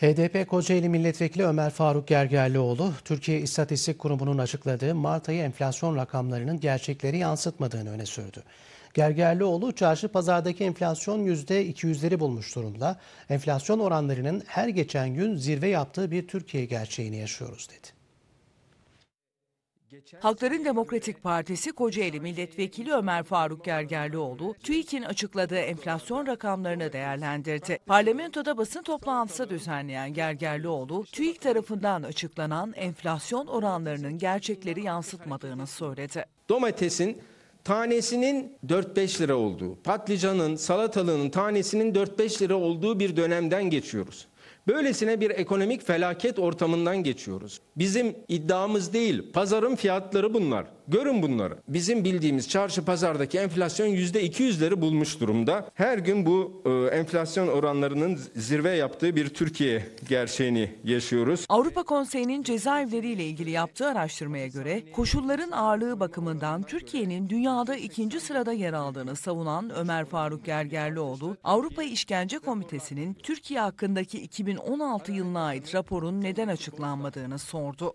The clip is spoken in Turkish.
HDP Kocaeli Milletvekili Ömer Faruk Gergerlioğlu, Türkiye İstatistik Kurumu'nun açıkladığı Mart ayı enflasyon rakamlarının gerçekleri yansıtmadığını öne sürdü. Gergerlioğlu, çarşı pazardaki enflasyon %200'leri bulmuş durumda. Enflasyon oranlarının her geçen gün zirve yaptığı bir Türkiye gerçeğini yaşıyoruz dedi. Halkların Demokratik Partisi Kocaeli Milletvekili Ömer Faruk Gergerlioğlu, TÜİK'in açıkladığı enflasyon rakamlarını değerlendirdi. Parlamentoda basın toplantısı düzenleyen Gergerlioğlu, TÜİK tarafından açıklanan enflasyon oranlarının gerçekleri yansıtmadığını söyledi. Domatesin tanesinin 4-5 lira olduğu, patlıcanın, salatalığının tanesinin 4-5 lira olduğu bir dönemden geçiyoruz. Böylesine bir ekonomik felaket ortamından geçiyoruz. Bizim iddiamız değil, pazarın fiyatları bunlar. Görün bunları. Bizim bildiğimiz çarşı pazardaki enflasyon %200'leri bulmuş durumda. Her gün bu e, enflasyon oranlarının zirve yaptığı bir Türkiye gerçeğini yaşıyoruz. Avrupa Konseyi'nin cezaevleriyle ilgili yaptığı araştırmaya göre koşulların ağırlığı bakımından Türkiye'nin dünyada ikinci sırada yer aldığını savunan Ömer Faruk Gergerlioğlu, Avrupa İşkence Komitesi'nin Türkiye hakkındaki 2000 2016 yılına ait raporun neden açıklanmadığını sordu.